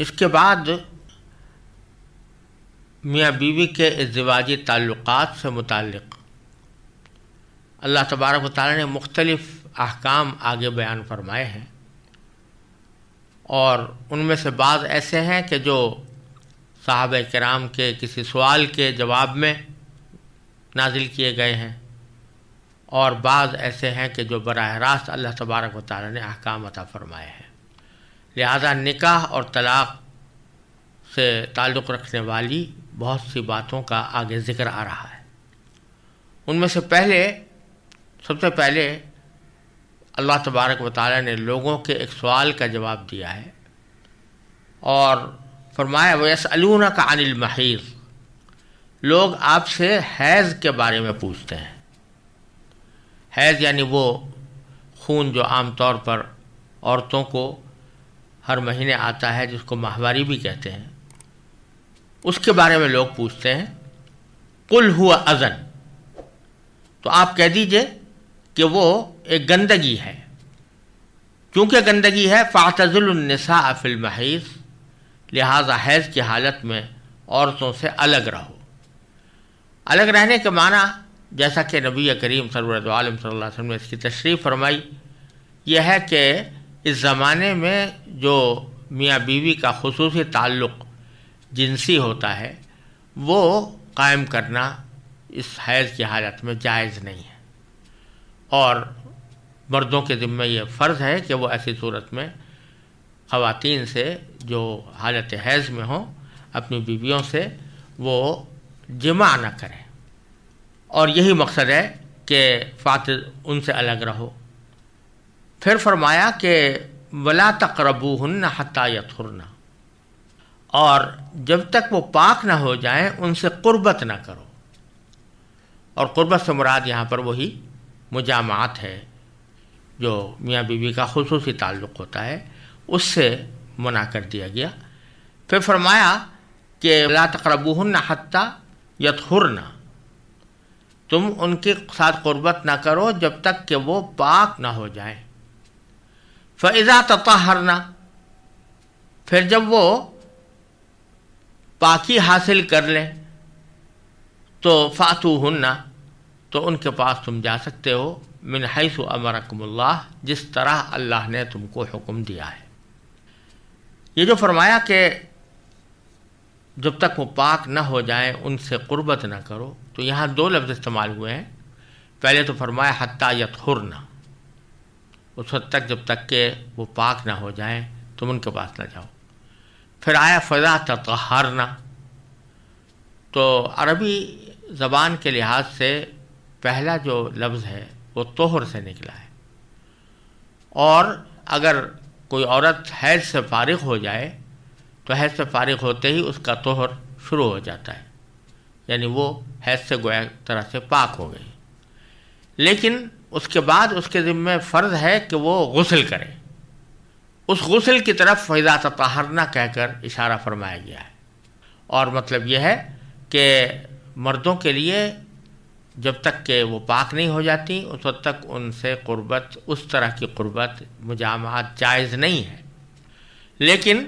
इसके बाद मियाँ बीवी के इजवाजी ताल्लुक़ से मुतल अल्लाह तबारक ताली ने मुख्तलफ़ अहकाम आगे बयान फरमाए हैं और उनमें से बाज़ ऐसे हैं कि जो साहब कराम के किसी सवाल के जवाब में नाजिल किए गए हैं और बाज़ ऐसे हैं कि जो बरह रास्त अल्लाह तबारक ताली ने अहकाम अता फरमाए हैं लिहाजा निकाह और तलाक़ से ताल्लुक़ रखने वाली बहुत सी बातों का आगे ज़िक्र आ रहा है उनमें से पहले सबसे पहले अल्लाह तबारक वाली ने लोगों के एक सवाल का जवाब दिया है और फरमाया वैस अलूना का अनिल महर लोग आपसे हैज़ के बारे में पूछते हैं हैज़ यानी वो खून जो आमतौर पर औरतों को हर महीने आता है जिसको माहवारी भी कहते हैं उसके बारे में लोग पूछते हैं कुल हुआ अजन तो आप कह दीजिए कि वो एक गंदगी है क्योंकि गंदगी है फ़ातज़ुलनसा अफिल महीस लिहाजा हैज़ की हालत में औरतों से अलग रहो अलग रहने के माना जैसा कि नबी करीम सरवर आलम सल्लल्लाहु ने इसकी तशरीफ़ फरमाई यह है कि इस ज़माने में जो मियाँ बीवी का खसूस ताल्लुक़ जिनसी होता है वो कायम करना इस हैज़ की हालत में जायज़ नहीं है और मर्दों के ज़िम्मे ये फ़र्ज़ है कि वो ऐसी सूरत में ख़वान से जो हालत हैज़ में हों अपनी बीवियों से वो जमा ना करें और यही मकसद है कि फात उनसे अलग रहो फिर फरमाया कि वला तकरबू हन्ना हता यथुरना और जब तक वो पाक ना हो जाए उनसे कुर्बत ना करो और कुर्बत से मुराद यहाँ पर वही मुजामात है जो मियाँ बीवी का खसूस ताल्लुक़ होता है उससे मना कर दिया गया फिर फरमाया कि वला ला तकरबूहन हती यथुरना तुम उनके साथ कुर्बत ना करो जब तक कि वो पाक ना हो जाएं फ़ैज़ा तताहरना फिर जब वो पाकी हासिल कर लें तो फातू हन्ना तो उनके पास तुम जा सकते हो मिन हैसु अमरकमल्ला जिस तरह अल्लाह ने तुमको हुक्म दिया है ये जो फरमाया कि जब तक वो पाक न हो जाए उनसे क़ुरबत न करो तो यहाँ दो लफ्ज़ इस्तेमाल हुए हैं पहले तो फरमाया हती यतहरना उस हद तक जब तक के वो पाक ना हो जाए तुम उनके पास ना जाओ फिर आया फ़जा तहारना तो अरबी ज़बान के लिहाज से पहला जो लफ्ज़ है वो तोहर से निकला है और अगर कोई औरत हैज से फारिग हो जाए तो हैज से फारग होते ही उसका तोहर शुरू हो जाता है यानी वो हैज से गोया तरह से पाक हो गई लेकिन उसके बाद उसके ज़िम्मे फ़र्ज़ है कि वो गसल करे उस गसल की तरफ फ़ैज़ा तहरना कहकर इशारा फरमाया गया है और मतलब यह है कि मर्दों के लिए जब तक के वो पाक नहीं हो जाती उस वक्त तक उनसे क़ुरबत उस तरह की क़ुरबत मुजामत जायज़ नहीं है लेकिन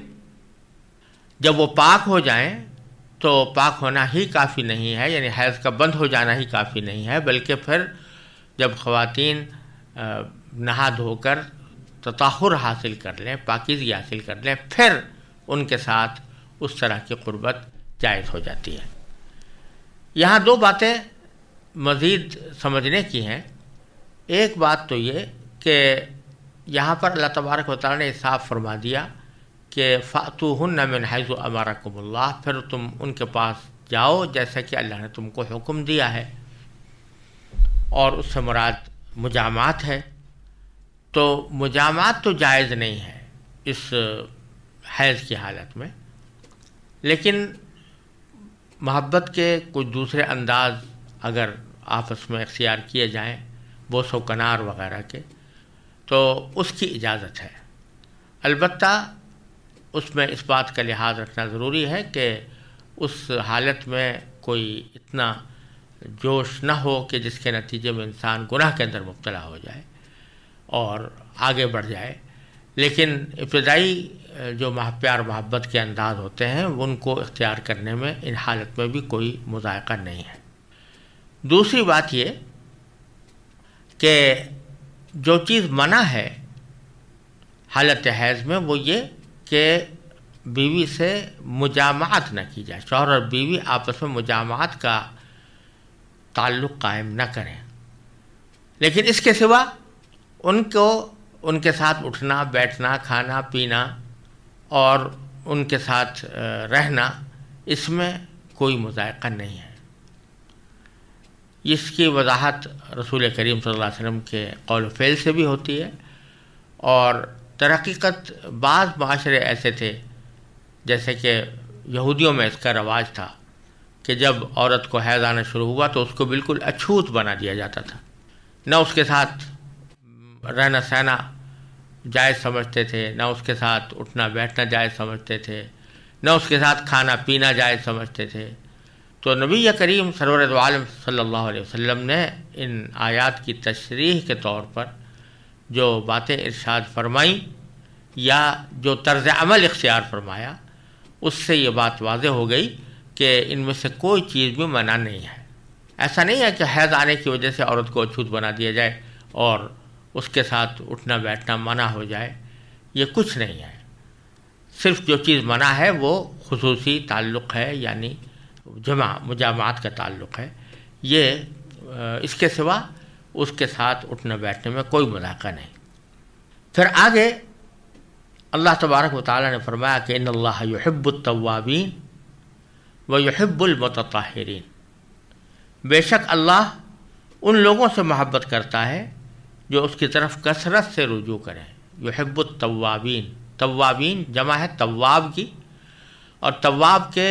जब वो पाक हो जाएं तो पाक होना ही काफ़ी नहीं है यानी हैज़ का बंद हो जाना ही काफ़ी नहीं है बल्कि फिर जब खातन नहा धोकर तताहुर हासिल कर लें पाकिजगी हासिल कर लें फिर उनके साथ उस तरह की क़ुरबत जायज़ हो जाती है यहाँ दो बातें मज़ीद समझने की हैं एक बात तो ये कि यहाँ पर अल्लाह तबारक वाली ने साफ फरमा दिया कि फ़ातू हन मिन हैज़ अमारकमल्ला फिर तुम उनके पास जाओ जैसा कि अल्लाह ने तुमको हुक्म दिया है और उससे मुराद मुजामात है तो मुजामात तो जायज़ नहीं है इस हैज़ की हालत में लेकिन मोहब्बत के कुछ दूसरे अंदाज अगर आपस में अख्तियार किए जाएं बोसो कनार वगैरह के तो उसकी इजाज़त है अलबत् उसमें इस बात का लिहाज रखना ज़रूरी है कि उस हालत में कोई इतना जोश न हो कि जिसके नतीजे में इंसान गुनाह के अंदर मुबतला हो जाए और आगे बढ़ जाए लेकिन इब्तदाई जो मह प्यार मोहब्बत के अंदाज होते हैं उनको इख्तियार करने में इन हालत में भी कोई मुजायका नहीं है दूसरी बात ये कि जो चीज़ मना है हालत हैज़ में वो ये कि बीवी से मुजामात न की जाए शौहर और बीवी आपस में मुजामात का ताल्लुक़ कायम न करें लेकिन इसके सिवा उनको उनके साथ उठना बैठना खाना पीना और उनके साथ रहना इसमें कोई मुजायका नहीं है इसकी वजाहत रसूल करीम सल्लल्लाहु अलैहि वसल्लम के कौल फेल से भी होती है और तरक़ीक़त बाज़ माशरे ऐसे थे जैसे कि यहूदियों में इसका रवाज था कि जब औरत को हैज़ आना शुरू हुआ तो उसको बिल्कुल अछूत बना दिया जाता था न उसके साथ रहना सहना जायज़ समझते थे न उसके साथ उठना बैठना जायज़ समझते थे न उसके साथ खाना पीना जायज़ समझते थे तो नबी करीम सरवर आलम सल्लल्लाहु अलैहि वसल्लम ने इन आयात की तशरीह के तौर पर जो बातें इरशाद फरमाई या जो तर्ज़ अमल इख्तियार फरमाया उससे ये बात वाज हो गई कि इनमें से कोई चीज़ भी मना नहीं है ऐसा नहीं है कि हैज़ आने की वजह से औरत को अछूत बना दिया जाए और उसके साथ उठना बैठना मना हो जाए ये कुछ नहीं है सिर्फ जो चीज़ मना है वो खसूसी ताल्लुक़ है यानी जमा मुजामात का ताल्लुक़ है ये इसके सिवा उसके साथ उठने बैठने में कोई मुलाका नहीं फिर आगे अल्लाह तबारक वाली ने फरमाया कि इन अल्लाह तवाबीन व यहब्बुलमतरीन बेशक अल्लाह उन लोगों से मोहब्बत करता है जो उसकी तरफ कसरत से रुजू करें यहब्बुलतवाबीन तवाबीन जमा है तवाब की और तवाब के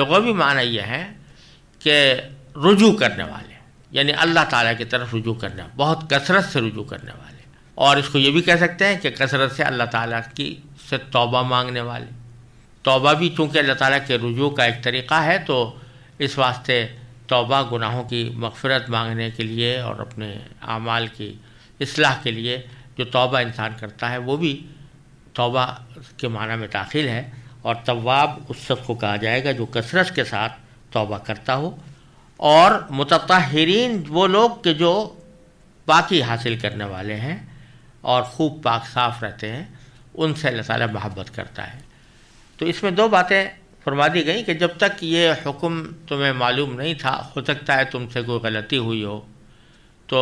लगवी माना यह है कि रुजू करने वाले यानी अल्लाह ताला की तरफ रुजू करना बहुत कसरत से रुजू करने वाले और इसको ये भी कह सकते हैं कि कसरत से अल्लाह ताला की से तौबा मांगने वाले तौबा भी चूँकि अल्लाह ताला के रुजू का एक तरीक़ा है तो इस वास्ते तौबा गुनाहों की मगफरत मांगने के लिए और अपने अमाल की असलाह के लिए जो तौबा इंसान करता है वो भी तौबा के माना में दाखिल है और तवाब उस शख्स को कहा जाएगा जो कसरत के साथ तौबा करता हो और मतहरीन वो लोग के जो बाकी हासिल करने वाले हैं और खूब पाक साफ रहते हैं उनसे अल्लाह ताला मोहब्बत करता है तो इसमें दो बातें फरमा दी गई कि जब तक ये हुक्म तुम्हें मालूम नहीं था हो सकता है तुमसे कोई गलती हुई हो तो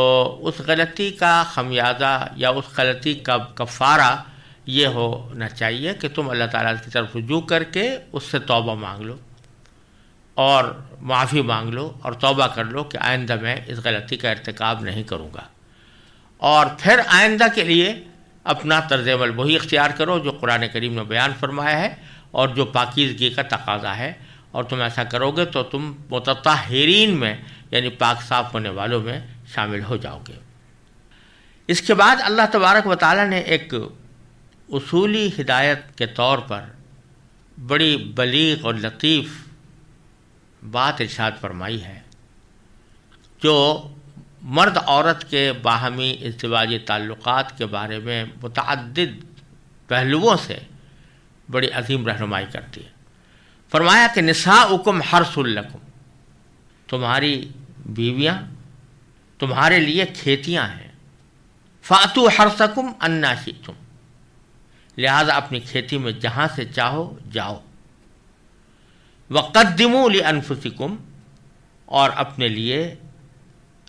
उस गलती का खमियाजा या उस गलती का कफ़ारा ये होना चाहिए कि तुम अल्लाह ताला की तरफ रजू करके उससे तौबा मांग लो और माफ़ी मांग लो और तौबा कर लो कि आइंदा मैं इस गलती का इरतकब नहीं करूँगा और फिर आइंदा के लिए अपना तर्ज अमल वही इख्तियार करो जो कुरान करीम ने बयान फरमाया है और जो पाकिजगी का तकाजा है और तुम ऐसा करोगे तो तुम मतहरीन में यानी पाक साफ होने वालों में शामिल हो जाओगे इसके बाद अल्लाह तबारक वाली ने एक उसूली हिदायत के तौर पर बड़ी बलीग और लतीफ़ बात इर्शाद फरमाई है जो मर्द औरत के बाहमी इसवाजी ताल्लुक के बारे में मुतद पहलुओं से बड़ी अजीम रहनुमाई करती है फरमाया कि निसा उकुम हर सुल्लकुम तुम्हारी बीवियाँ तुम्हारे लिए खेतियाँ हैं फातु हर सकुम अन्ना ही तुम लिहाजा अपनी खेती में जहाँ से चाहो जाओ वक़दमो अनफुसिकुम और अपने लिए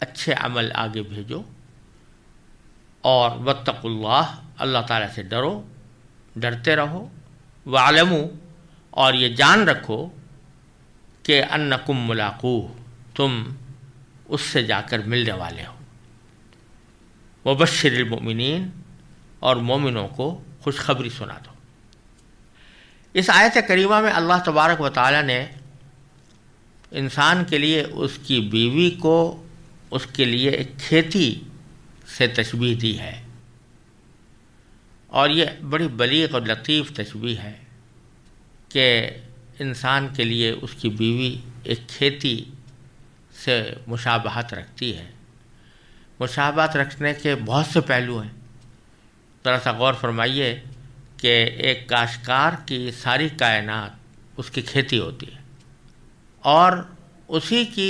अच्छे अमल आगे भेजो और वत्तकुल्लाह अल्लाह ताला से डरो डरते रहो वालमू और ये जान रखो कि अन्नकुम मुलाकू तुम उससे जाकर मिलने वाले हो मोमिन और मोमिनों को खुशखबरी सुना दो इस आयत करीमा में अल्लाह तबारक व ताली ने इंसान के लिए उसकी बीवी को उसके लिए एक खेती से तशबी दी है और ये बड़ी बलीग और लतीफ़ तस्वीर है कि इंसान के लिए उसकी बीवी एक खेती से मुशाबहत रखती है मुशाबहत रखने के बहुत से पहलू हैं ज़रा सा गौर फरमाइए कि एक काशकार की सारी कायनात उसकी खेती होती है और उसी की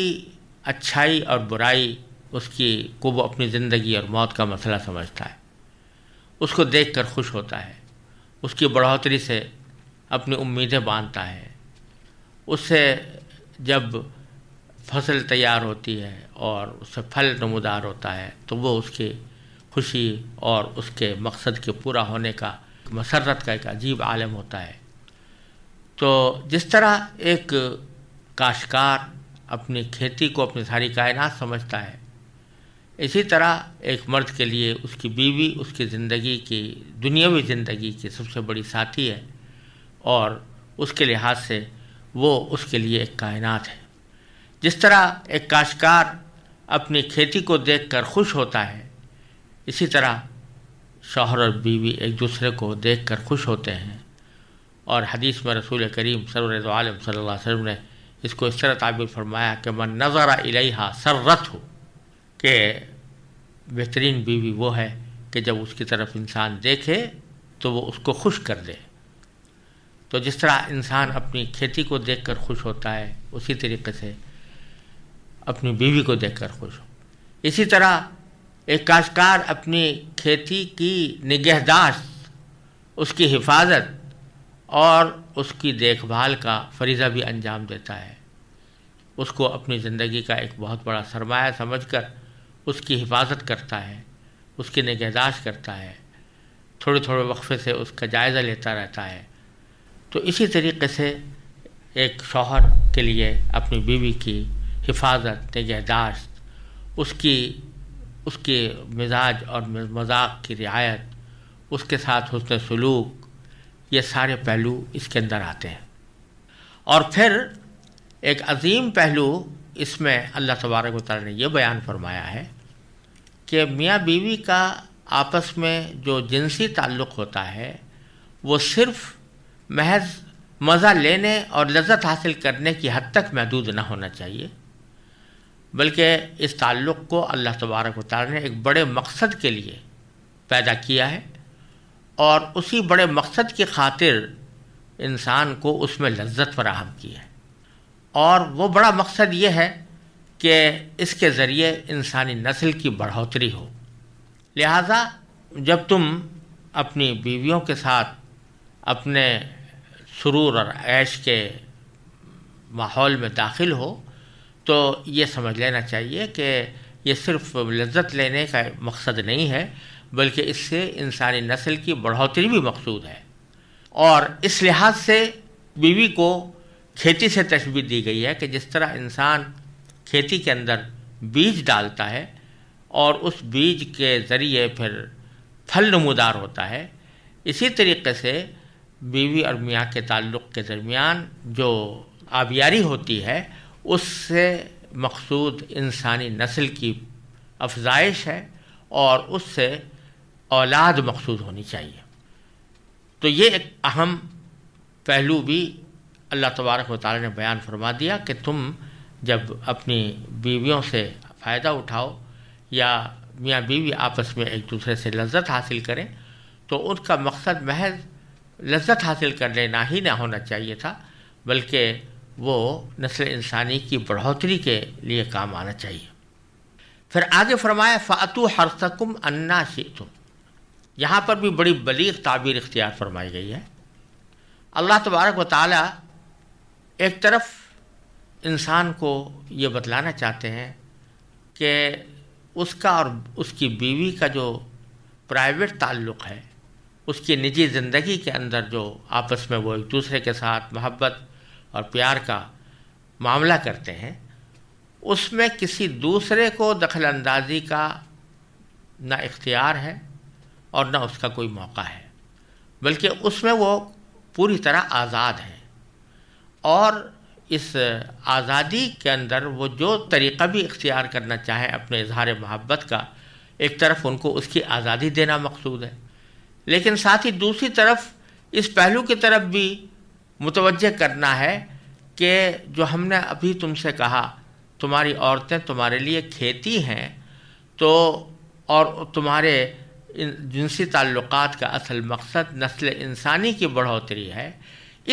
अच्छाई और बुराई उसकी को वो अपनी ज़िंदगी और मौत का मसला समझता है उसको देखकर खुश होता है उसकी बढ़ोतरी से अपनी उम्मीदें बांधता है उससे जब फसल तैयार होती है और उससे फल नमदार होता है तो वो उसकी खुशी और उसके मकसद के पूरा होने का मसरत का एक अजीब आलम होता है तो जिस तरह एक काशकार अपनी खेती को अपनी सारी कायनात समझता है इसी तरह एक मर्द के लिए उसकी बीवी उसकी ज़िंदगी की दुनियावी ज़िंदगी की सबसे बड़ी साथी है और उसके लिहाज से वो उसके लिए एक कायनात है जिस तरह एक काशकार अपनी खेती को देखकर खुश होता है इसी तरह शोहर और बीवी एक दूसरे को देखकर खुश होते हैं और हदीस में रसूल करीम सरवर आलम सल्लल्लाहु अलैहि वसल्लम ने इसको इस तरह ताबिर फरमाया कि मन नज़र इलेहा सर्रत हो कि बेहतरीन बीवी वो है कि जब उसकी तरफ इंसान देखे तो वो उसको खुश कर दे तो जिस तरह इंसान अपनी खेती को देखकर खुश होता है उसी तरीके से अपनी बीवी को देखकर खुश हो इसी तरह एक काशकार अपनी खेती की निगहदाश्त उसकी हिफाजत और उसकी देखभाल का फरीज़ा भी अंजाम देता है उसको अपनी ज़िंदगी का एक बहुत बड़ा सरमाया समझकर उसकी हिफाजत करता है उसकी निगहदाश करता है थोड़े थोड़े वक्फे से उसका जायज़ा लेता रहता है तो इसी तरीके से एक शौहर के लिए अपनी बीवी की हिफाजत निगहदाश्त उसकी उसके मिजाज और मजाक की रियायत उसके साथ हसन सलूक ये सारे पहलू इसके अंदर आते हैं और फिर एक अजीम पहलू इसमें अल्लाह तबारक ने यह बयान फरमाया है कि मियाँ बीवी का आपस में जो जिनसी ताल्लुक़ होता है वो सिर्फ महज मज़ा लेने और लज्जत हासिल करने की हद तक महदूद ना होना चाहिए बल्कि इस ताल्लुक़ को अल्लाह तबारक वाली ने एक बड़े मकसद के लिए पैदा किया है और उसी बड़े मकसद की खातिर इंसान को उसमें लज्जत फराहम की है और वो बड़ा मकसद ये है कि इसके ज़रिए इंसानी नस्ल की बढ़ोतरी हो लिहाजा जब तुम अपनी बीवियों के साथ अपने सुरूर और ऐश के माहौल में दाखिल हो तो ये समझ लेना चाहिए कि ये सिर्फ लज्जत लेने का मकसद नहीं है बल्कि इससे इंसानी नस्ल की बढ़ोतरी भी मकसूद है और इस लिहाज से बीवी को खेती से तशबी दी गई है कि जिस तरह इंसान खेती के अंदर बीज डालता है और उस बीज के ज़रिए फिर फल नमोदार होता है इसी तरीके से बीवी और मियाँ के ताल्लुक़ के दरमियान जो आबियारी होती है उससे मकसूद इंसानी नस्ल की अफजाइश है और उससे औलाद मकसूद होनी चाहिए तो ये एक अहम पहलू भी अल्लाह तबारक वाली ने बयान फरमा दिया कि तुम जब अपनी बीवियों से फ़ायदा उठाओ या मियाँ बीवी आपस में एक दूसरे से लज्जत हासिल करें तो उनका मकसद महज लज्जत हासिल कर लेना ही ना होना चाहिए था बल्कि वो नस्ल इंसानी की बढ़ोतरी के लिए काम आना चाहिए फिर आगे फरमाया फ़ातु हरसकुम अन्ना शीतुम यहाँ पर भी बड़ी बलीग ताबीर इख्तियार फरमाई गई है अल्लाह तबारक व एक तरफ़ इंसान को ये बतलाना चाहते हैं कि उसका और उसकी बीवी का जो प्राइवेट ताल्लुक़ है उसकी निजी ज़िंदगी के अंदर जो आपस में वो एक दूसरे के साथ मोहब्बत और प्यार का मामला करते हैं उसमें किसी दूसरे को दखल अंदाजी का ना इख्तियार है और ना उसका कोई मौका है बल्कि उसमें वो पूरी तरह आज़ाद हैं और इस आज़ादी के अंदर वो जो तरीक़ा भी इख्तियार करना चाहें अपने इजहार मोहब्बत का एक तरफ उनको उसकी आज़ादी देना मकसूद है लेकिन साथ ही दूसरी तरफ इस पहलू की तरफ भी मुतवजह करना है कि जो हमने अभी तुमसे कहा तुम्हारी औरतें तुम्हारे लिए खेती हैं तो और तुम्हारे जिनसी ताल्लुक़ात का असल मकसद नस्ल इंसानी की बढ़ोतरी है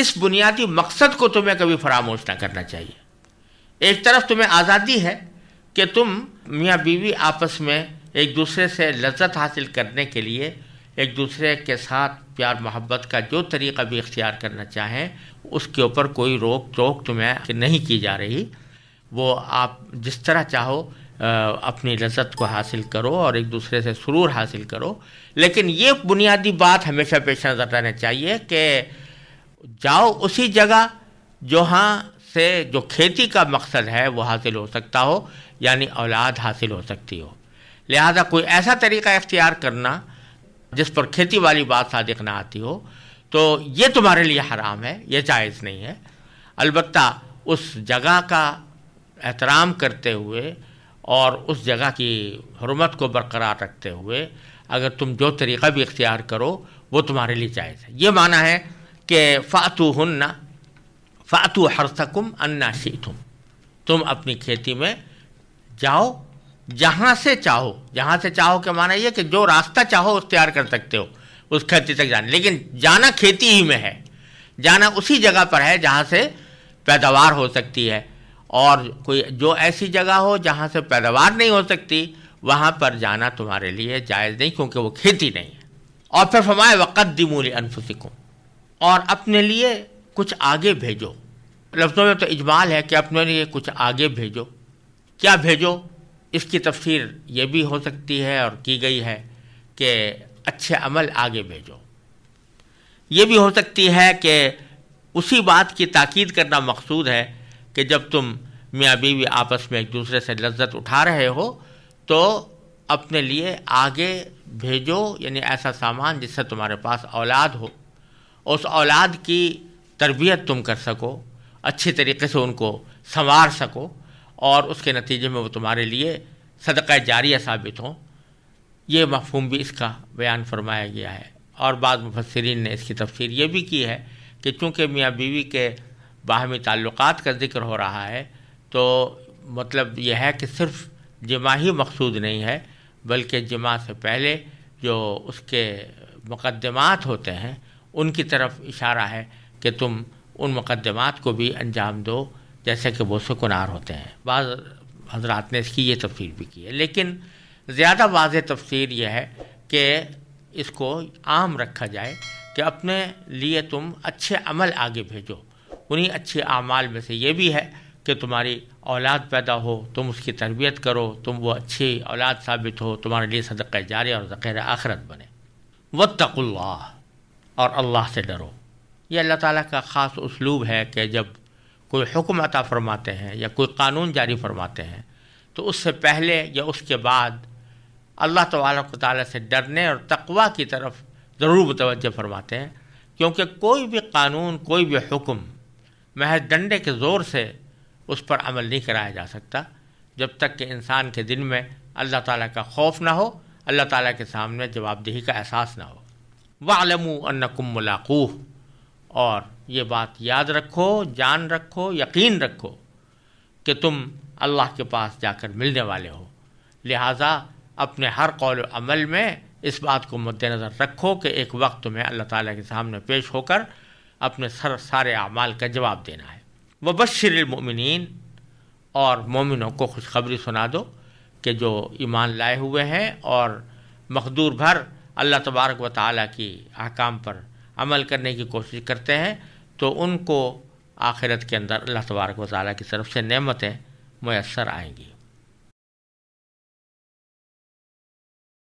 इस बुनियादी मकसद को तुम्हें कभी फरामोश ना करना चाहिए एक तरफ तुम्हें आज़ादी है कि तुम मियाँ बीवी आपस में एक दूसरे से लज्जत हासिल करने के लिए एक दूसरे के साथ प्यार मोहब्बत का जो तरीका भी इख्तियार करना चाहें उसके ऊपर कोई रोक टोक तुम्हें नहीं की जा रही वो आप जिस तरह चाहो अपनी लज्जत को हासिल करो और एक दूसरे से सुरूर हासिल करो लेकिन ये बुनियादी बात हमेशा पेश नज़र रहना चाहिए कि जाओ उसी जगह जहाँ से जो खेती का मकसद है वो हासिल हो सकता हो यानी औलाद हासिल हो सकती हो लिहाजा कोई ऐसा तरीका इख्तियार करना जिस पर खेती वाली बात सादिक ना आती हो तो ये तुम्हारे लिए हराम है ये जायज़ नहीं है अलबत् उस जगह का एहतराम करते हुए और उस जगह की हरमत को बरकरार रखते हुए अगर तुम जो तरीका भी इख्तियार करो वो तुम्हारे लिए जायज़ है ये माना है कि फ़ातु हन्ना हर हरसकुम अन्ना शीतुम तुम अपनी खेती में जाओ जहाँ से चाहो जहाँ से चाहो के माना ये कि जो रास्ता चाहो तैयार कर सकते हो उस खेती तक जाना लेकिन जाना खेती ही में है जाना उसी जगह पर है जहाँ से पैदावार हो सकती है और कोई जो ऐसी जगह हो जहाँ से पैदावार नहीं हो सकती वहाँ पर जाना तुम्हारे लिए जायज़ नहीं क्योंकि वो खेती नहीं है और फिर फरमाए वक़्त दिमूल अनफुसिकुम और अपने लिए कुछ आगे भेजो लफ्ज़ों में तो इजमाल है कि अपने लिए कुछ आगे भेजो क्या भेजो इसकी तफसीर ये भी हो सकती है और की गई है कि अच्छे अमल आगे भेजो ये भी हो सकती है कि उसी बात की ताकीद करना मकसूद है कि जब तुम मियाँ बीवी आपस में एक दूसरे से लज्जत उठा रहे हो तो अपने लिए आगे भेजो यानी ऐसा सामान जिससे तुम्हारे पास औलाद हो उस औलाद की तरबियत तुम कर सको अच्छे तरीके से उनको संवार सको और उसके नतीजे में वो तुम्हारे लिए सदक़ा जारिया साबित हों ये मफहम भी इसका बयान फरमाया गया है और बाद मुफसरीन ने इसकी तफसीर ये भी की है कि चूँकि मियाँ बीवी के बाहमी ताल्लुक़ का जिक्र हो रहा है तो मतलब यह है कि सिर्फ जमा ही मकसूद नहीं है बल्कि जमा से पहले जो उसके मुकदमात होते हैं उनकी तरफ इशारा है कि तुम उन मुकदमात को भी अंजाम दो जैसे कि वो सुकुनार होते हैं बाद हजरात ने इसकी ये तफसीर भी की है लेकिन ज़्यादा वाज तफसीर यह है कि इसको आम रखा जाए कि अपने लिए तुम अच्छे अमल आगे भेजो उन्हीं अच्छे अमाल में से ये भी है कि तुम्हारी औलाद पैदा हो तुम उसकी तरबियत करो तुम वो अच्छी औलाद साबित हो तुम्हारे लिए सदक़ जारी और जख़ैर आखरत बने वत्तकुल्लाह और अल्लाह से डरो ये अल्लाह ताला का ख़ास उसलूब है कि जब कोई हुक्म अता फरमाते हैं या कोई कानून जारी फरमाते हैं तो उससे पहले या उसके बाद अल्लाह तबारक ताली से डरने और तकवा की तरफ ज़रूर मुतवजह फरमाते हैं क्योंकि कोई भी कानून कोई भी हुक्म महज डंडे के ज़ोर से उस पर अमल नहीं कराया जा सकता जब तक कि इंसान के दिल में अल्लाह ताला का खौफ ना हो अल्लाह ताला के सामने जवाबदेही का एहसास ना हो वालमु अन्नकुम मुलाकूह और ये बात याद रखो जान रखो यकीन रखो कि तुम अल्लाह के पास जाकर मिलने वाले हो लिहाजा अपने हर कौल अमल में इस बात को मद्देनज़र रखो कि एक वक्त तुम्हें अल्लाह ताला के सामने पेश होकर अपने सर सारे अमाल का जवाब देना है व बशरमिन और मोमिनों को खुशखबरी सुना दो कि जो ईमान लाए हुए हैं और मखदूर भर अल्लाह तबारक व ताली की अहकाम पर अमल करने की कोशिश करते हैं तो उनको आखिरत के अंदर अल्लाह तबारक व ताली की तरफ से नमतें मैसर आएँगी